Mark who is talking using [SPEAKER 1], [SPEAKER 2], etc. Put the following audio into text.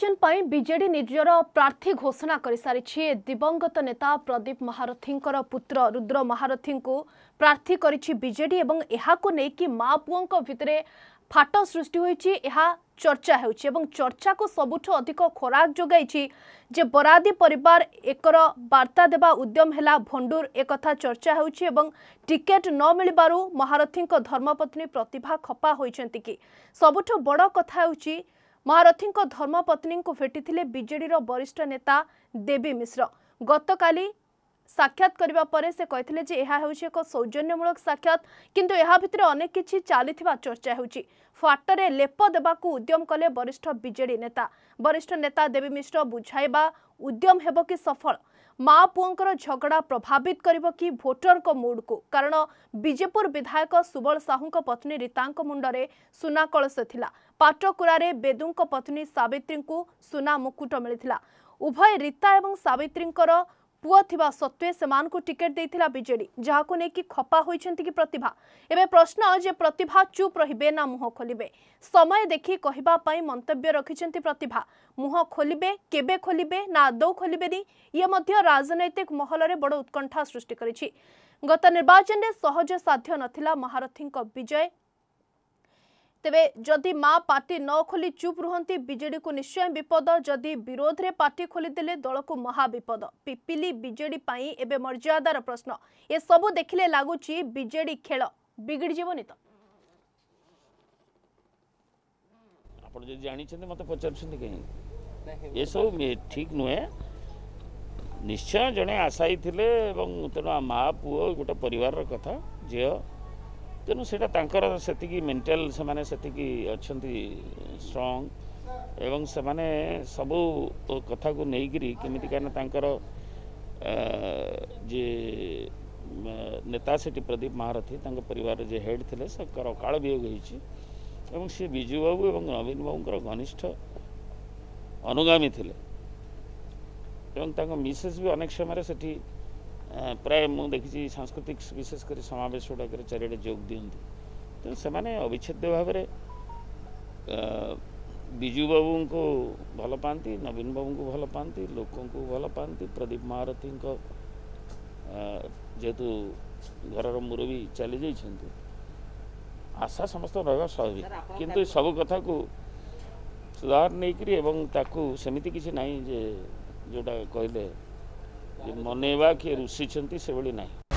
[SPEAKER 1] ନିର୍ବାଚନ ପାଇଁ ବିଜେଡି ନିଜର ପ୍ରାର୍ଥୀ ଘୋଷଣା କରିସାରିଛି ଦିବଙ୍ଗତ ନେତା ପ୍ରଦୀପ ମହାରଥୀଙ୍କର ପୁତ୍ର ରୁଦ୍ର ମହାରଥୀଙ୍କୁ ପ୍ରାର୍ଥୀ କରିଛି ବିଜେଡି ଏବଂ ଏହାକୁ ନେଇକି ମା ପୁଅଙ୍କ ଭିତରେ ଫାଟ ସୃଷ୍ଟି ହୋଇଛି ଏହା ଚର୍ଚ୍ଚା ହେଉଛି ଏବଂ ଚର୍ଚ୍ଚାକୁ ସବୁଠୁ ଅଧିକ ଖୋରାକ ଯୋଗାଇଛି ଯେ ବରାଦି ପରିବାର ଏକର ବାର୍ତ୍ତା ଦେବା ଉଦ୍ୟମ ହେଲା ଭଣ୍ଡୁର ଏକଥା ଚର୍ଚ୍ଚା ହେଉଛି ଏବଂ ଟିକେଟ୍ ନ ମିଳିବାରୁ ମହାରଥୀଙ୍କ ଧର୍ମପତ୍ନୀ ପ୍ରତିଭା ଖପା ହୋଇଛନ୍ତି କି ସବୁଠୁ ବଡ଼ କଥା ହେଉଛି ମହାରଥୀଙ୍କ ଧର୍ମପତ୍ନୀଙ୍କୁ ଭେଟିଥିଲେ ବିଜେଡିର ବରିଷ୍ଠ ନେତା ଦେବୀ ମିଶ୍ର ଗତକାଲି ସାକ୍ଷାତ କରିବା ପରେ ସେ କହିଥିଲେ ଯେ ଏହା ହେଉଛି ଏକ ସୌଜନ୍ୟମୂଳକ ସାକ୍ଷାତ କିନ୍ତୁ ଏହା ଭିତରେ ଅନେକ କିଛି ଚାଲିଥିବା ଚର୍ଚ୍ଚା ହେଉଛି ଫାଟରେ ଲେପ ଦେବାକୁ ଉଦ୍ୟମ କଲେ ବରିଷ୍ଠ ବିଜେଡି ନେତା ବରିଷ୍ଠ ନେତା ଦେବୀ ମିଶ୍ର ବୁଝାଇବା ଉଦ୍ୟମ ହେବ କି ସଫଳ ମା ପୁଅଙ୍କର ଝଗଡ଼ା ପ୍ରଭାବିତ କରିବ କି ଭୋଟରଙ୍କ ମୁଡ୍କୁ କାରଣ ବିଜେପୁର ବିଧାୟକ ସୁବଳ ସାହୁଙ୍କ ପତ୍ନୀ ରୀତାଙ୍କ ମୁଣ୍ଡରେ ସୁନା କଳସ ଥିଲା ପାଟକୁରାରେ ବେଦୁଙ୍କ ପତ୍ନୀ ସାବିତ୍ରୀଙ୍କୁ ସୁନା ମୁକୁଟ ମିଳିଥିଲା ଉଭୟ ରୀତା ଏବଂ ସାବିତ୍ରୀଙ୍କର ପୁଅ ଥିବା ସତ୍ତ୍ୱେ ସେମାନଙ୍କୁ ଟିକେଟ୍ ଦେଇଥିଲା ବିଜେଡି ଯାହାକୁ ନେଇକି ଖପା ହୋଇଛନ୍ତି କି ପ୍ରତିଭା ଏବେ ପ୍ରଶ୍ନ ଯେ ପ୍ରତିଭା ଚୁପ୍ ରହିବେ ନା ମୁହଁ ଖୋଲିବେ ସମୟ ଦେଖି କହିବା ପାଇଁ ମନ୍ତବ୍ୟ ରଖିଛନ୍ତି ପ୍ରତିଭା ମୁହଁ ଖୋଲିବେ କେବେ ଖୋଲିବେ ନା ଆଦୌ ଖୋଲିବେନି ଇଏ ମଧ୍ୟ ରାଜନୈତିକ ମହଲରେ ବଡ଼ ଉତ୍କଣ୍ଠା ସୃଷ୍ଟି କରିଛି ଗତ ନିର୍ବାଚନରେ ସହଜ ସାଧ୍ୟ ନଥିଲା ମହାରଥୀଙ୍କ ବିଜୟ ତେବେ ଯଦି ମା ପାର୍ଟି ନ ଖୋଲି ଚୁପ୍ ରୁହନ୍ତି ବିଜେଡିକୁ ନିଶ୍ଚୟ ବିପଦ ଯଦି ବିରୋଧରେ ପାର୍ଟି ଖୋଲିଦେଲେ ଦଳକୁ ମହାବିପଦ ପିପିଲି ବିଜେଡି ପାଇଁ ଏବେ ମର୍ଯ୍ୟାଦାର ପ୍ରଶ୍ନ ଏସବୁ ଦେଖିଲେ ଲାଗୁଛି ବିଜେଡି ଖେଳ ବିଗିଡ଼ି ଯିବନି ତ
[SPEAKER 2] ଆପଣ ଯଦି ଜାଣିଛନ୍ତି ମୋତେ ପଚାରୁଛନ୍ତି କାହିଁକି ଏସବୁ ଠିକ୍ ନୁହେଁ ନିଶ୍ଚୟ ଜଣେ ଆଶାୟୀ ଥିଲେ ଏବଂ ତେଣୁ ମା ପୁଅ ଗୋଟେ ପରିବାରର କଥା ଝିଅ ତେଣୁ ସେଇଟା ତାଙ୍କର ସେତିକି ମେଣ୍ଟାଲ ସେମାନେ ସେତିକି ଅଛନ୍ତି ଷ୍ଟ୍ରଙ୍ଗ ଏବଂ ସେମାନେ ସବୁ କଥାକୁ ନେଇକିରି କେମିତି କାହିଁକିନା ତାଙ୍କର ଯେ ନେତା ସେଠି ପ୍ରଦୀପ ମହାରଥୀ ତାଙ୍କ ପରିବାରର ଯେ ହେଡ୍ ଥିଲେ ତାଙ୍କର ଅକାଳ ବିୟୋଗ ହେଇଛି ଏବଂ ସେ ବିଜୁ ବାବୁ ଏବଂ ନବୀନ ବାବୁଙ୍କର ଘନିଷ୍ଠ ଅନୁଗାମୀ ଥିଲେ ଏବଂ ତାଙ୍କ ମିସେସ୍ ବି ଅନେକ ସମୟରେ ସେଠି ପ୍ରାୟ ମୁଁ ଦେଖିଛି ସାଂସ୍କୃତିକ ବିଶେଷ କରି ସମାବେଶ ଗୁଡ଼ାକରେ ଚାରିଆଡ଼େ ଯୋଗ ଦିଅନ୍ତି ତେଣୁ ସେମାନେ ଅବିଚ୍ଛେଦ୍ୟ ଭାବରେ ବିଜୁ ବାବୁଙ୍କୁ ଭଲ ପାଆନ୍ତି ନବୀନ ବାବୁଙ୍କୁ ଭଲ ପାଆନ୍ତି ଲୋକଙ୍କୁ ଭଲ ପାଆନ୍ତି ପ୍ରଦୀପ ମହାରଥୀଙ୍କ ଯେହେତୁ ଘରର ମୁରବୀ ଚାଲିଯାଇଛନ୍ତି ଆଶା ସମସ୍ତ ରହିବା ସ୍ୱାଭାବିକ କିନ୍ତୁ ସବୁ କଥାକୁ ସୁଧାର ନେଇକରି ଏବଂ ତାକୁ ସେମିତି କିଛି ନାହିଁ ଯେ ଯେଉଁଟା କହିଲେ ମନେଇବା କିଏ ରୁଷିଛନ୍ତି ସେଭଳି ନାହିଁ